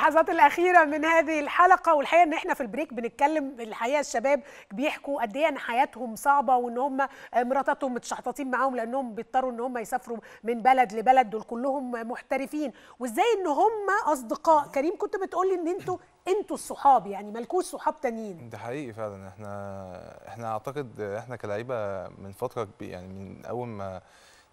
اللحظات الاخيره من هذه الحلقه والحقيقه ان احنا في البريك بنتكلم الحقيقه الشباب بيحكوا قد ايه ان حياتهم صعبه وان هم مراتاتهم متشحططين معاهم لانهم بيضطروا ان هم يسافروا من بلد لبلد دول كلهم محترفين وازاي ان هم اصدقاء كريم كنت بتقولي ان انتوا انتوا الصحاب يعني مالكوش صحاب تانيين ده حقيقي فعلا احنا احنا اعتقد احنا كلعيبه من فتره يعني من اول ما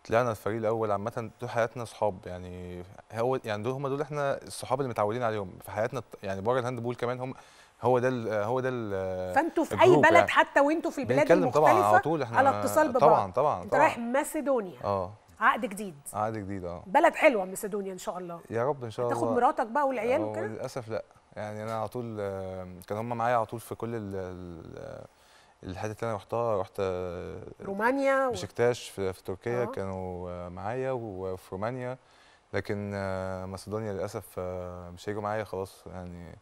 طلعنا الفريق الاول عامه طول حياتنا صحاب يعني هو يعني دول هم دول احنا الصحاب اللي متعودين عليهم في حياتنا يعني بره الهاند بول كمان هم هو ده هو ده فانتوا في اي يعني. بلد يعني. حتى وانتوا في البلاد المختلفه طبعا على طول احنا على اتصال ببعض طبعا طبعا انت رايح ماسيدونيا اه عقد جديد عقد جديد اه بلد حلوه ماسيدونيا ان شاء الله يا رب ان شاء الله تاخد مراتك بقى والعيال آه، وكده للاسف لا يعني انا على طول آه، كان هم معايا على طول في كل ال الحتت اللي انا رحتها رحت آه، رومانيا بشكتاش في, في تركيا أوه. كانوا آه، معايا وفي رومانيا لكن آه، مقدونيا للاسف مش هيجوا معايا خلاص يعني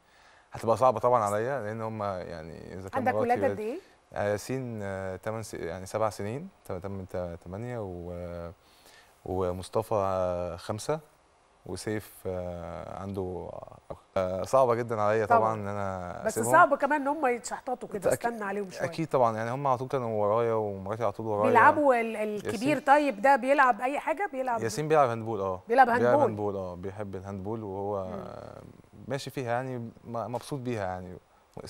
هتبقى صعبه طبعا عليا لان هم يعني اذا كان عندك ولاد قد ايه؟ ياسين 8 يعني سبع سنين 8 8 و ومصطفى خمسه وسيف آه، عنده آه، صعبه جدا عليا طبعا ان انا بس صعب كمان ان هم يتشحططوا كده استنى عليهم شويه اكيد طبعا يعني هم على طول كانوا ورايا ومراتي على طول ورايا بيلعبوا الكبير طيب ده بيلعب اي حاجه بيلعب ياسين بيلعب هاندبول اه بيلعب هاندبول بيلعب هاندبول اه بيحب الهاندبول وهو م. ماشي فيها يعني مبسوط بيها يعني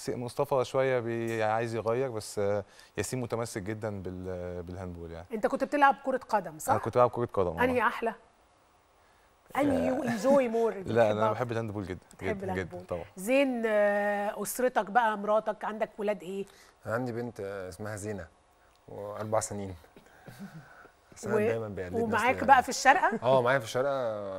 مصطفى شويه بي عايز يغير بس آه، ياسين متمسك جدا بالهاندبول يعني انت كنت بتلعب كره قدم صح؟ انا كنت بلعب كره قدم انهي احلى؟ اني يو انجوي مور لا انا بحب الهاند بول جدا جدا جدا طبعا زين آه، اسرتك بقى مراتك عندك ولاد ايه؟ عندي بنت آه، اسمها زينه واربع سنين و... دايما ومعاك يعني. بقى في الشارقه؟ اه معايا في الشارقه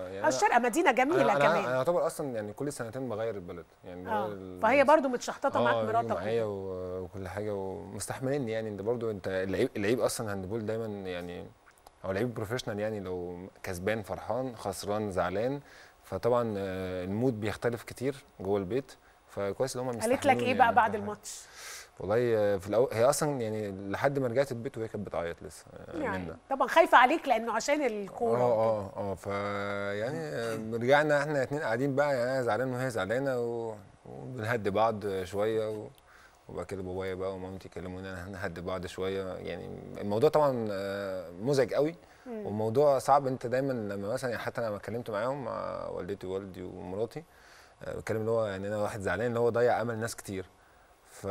يعني اه الشارقه مدينه جميله أنا كمان انا يعتبر اصلا يعني كل سنتين بغير البلد يعني آه. ال... فهي برضو متشحططه معاك آه، يعني مراتك اه معايا وكل حاجه ومستحملني يعني انت برضو انت اللعيب اللعيب اصلا هاندبول دايما يعني او لعيب بروفيشنال يعني لو كسبان فرحان خسران زعلان فطبعا آه، المود بيختلف كتير جوه البيت فكويس ان هم قالت لك ايه يعني بقى بعد الماتش؟ والله آه، في الاول هي اصلا يعني لحد ما رجعت البيت وهي كانت بتعيط لسه آه، يعني طبعا خايفه عليك لانه عشان الكوره اه اه اه فيعني رجعنا احنا اتنين قاعدين بقى يعني انا زعلان وهي زعلانه وبنهدي بعض شويه و... وبعد كده بابايا بقى ومامتي كلموني انا هنهد بعض شويه يعني الموضوع طبعا آه، مزعج قوي مم. والموضوع صعب انت دايما لما مثلا يعني حتى انا لما اتكلمت معاهم مع والدتي ووالدي ومراتي آه، بتكلم اللي هو يعني انا واحد زعلان اللي هو ضيع امل ناس كتير ف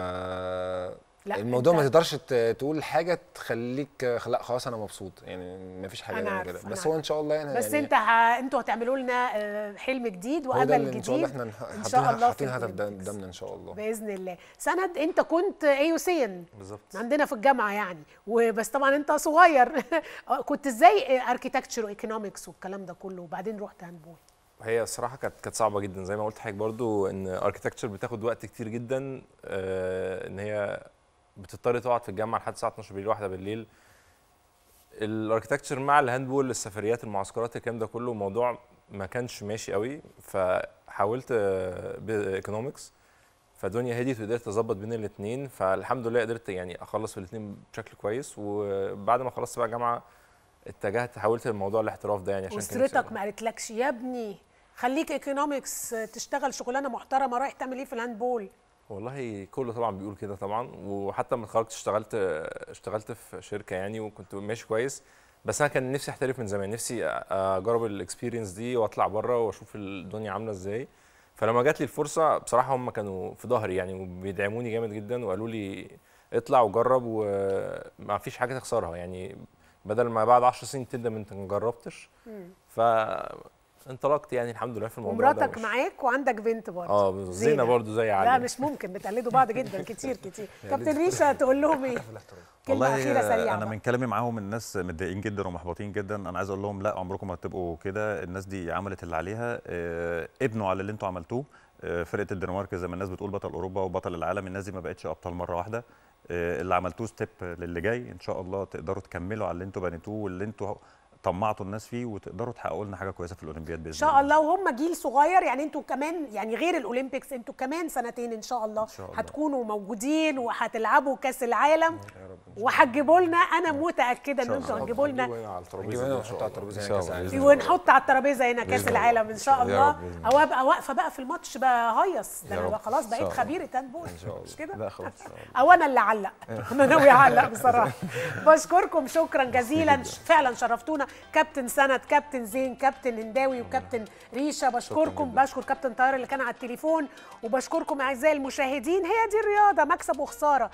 لا الموضوع ما تقدرش تقول حاجه تخليك لا خلاص انا مبسوط يعني ما فيش حاجه أنا كده بس هو ان شاء الله يعني بس يعني انت ه... انتوا هتعملوا لنا آه، حلم جديد وامل جديد ان شاء الله احنا حاطين هدف قدامنا ان شاء الله باذن الله سند انت كنت ايوسين بالظبط عندنا في الجامعه يعني وبس طبعا انت صغير آه، كنت ازاي اركيتكتشر آه، وايكونومكس والكلام ده كله وبعدين رحت هاندبول هي الصراحه كانت كانت صعبه جدا زي ما قلت حضرتك برضو ان اركيتكتشر بتاخد وقت كتير جدا ان هي بتضطر تقعد في الجامعه لحد الساعه 12 بالليل واحده بالليل الاركتكتشر مع الهاندبول السفريات المعسكرات الكلام ده كله موضوع ما كانش ماشي قوي فحاولت آه، بايكونومكس آه، فالدنيا هديت وقدرت اظبط بين الاثنين فالحمد لله قدرت يعني اخلص في الاثنين بشكل كويس وبعد ما خلصت بقى جامعه اتجهت حاولت الموضوع الاحتراف ده يعني عشان اسرتك ما قالتلكش يا ابني خليك ايكونومكس آه، تشتغل شغلانه محترمه رايح تعمل ايه في الهاندبول والله كله طبعا بيقول كده طبعا وحتى لما اتخرجت اشتغلت اشتغلت في شركه يعني وكنت ماشي كويس بس انا كان نفسي احترف من زمان نفسي اجرب الاكسبيرينس دي واطلع بره واشوف الدنيا عامله ازاي فلما جات لي الفرصه بصراحه هم كانوا في ظهري يعني وبيدعموني جامد جدا وقالوا لي اطلع وجرب وما فيش حاجه تخسرها يعني بدل ما بعد 10 سنين تندم انت ما جربتش ف انطلقت يعني الحمد لله في الموضوع ومراتك معاك وعندك بنت برضه اه زينه, زينة برضه زي علي لا مش ممكن بتقلدوا بعض جدا كتير كتير كابتن ريشه تقول لهم ايه؟ والله أخيرة سريعة انا من كلامي معاهم الناس متضايقين جدا ومحبطين جدا انا عايز اقول لهم لا عمركم ما هتبقوا كده الناس دي عملت اللي عليها آه، ابنوا على اللي انتوا عملتوه آه، فرقه الدنمارك زي ما الناس بتقول بطل اوروبا وبطل العالم الناس دي ما بقتش ابطال مره واحده آه، اللي عملتوه ستيب للي جاي ان شاء الله تقدروا تكملوا على اللي انتوا بنيتوه واللي انتوا طمعتوا الناس فيه وتقدروا تحققوا لنا حاجه كويسه في الاولمبياد باذن الله ان شاء الله وهم جيل صغير يعني انتوا كمان يعني غير الاولمبيكس انتوا كمان سنتين ان شاء الله, إن شاء الله. هتكونوا موجودين وهتلعبوا كاس العالم وهتجيبوا لنا انا متاكده ان انتوا هتجيبوا لنا على الترابيزه ونحط على الترابيزه هنا ونحط على الترابيزه هنا كاس العالم ان شاء الله او ابقى واقفه بقى في الماتش بهيص ده انا خلاص بقيت خبيره هاندبول مش كده؟ لا او انا اللي علق انا ناوي اعلق بصراحه بشكركم شكرا جزيلا فعلا شرفتونا كابتن سند كابتن زين كابتن هنداوي وكابتن ريشه بشكركم بشكر كابتن طاهر اللي كان على التليفون وبشكركم اعزائي المشاهدين هي دي الرياضه مكسب وخساره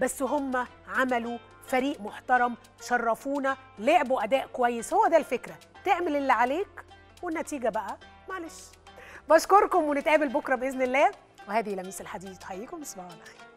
بس هم عملوا فريق محترم شرفونا لعبوا أداء كويس هو ده الفكرة تعمل اللي عليك والنتيجة بقى معلش بشكركم ونتقابل بكرة بإذن الله وهذه لميس الحديث تحييكم صباح الخير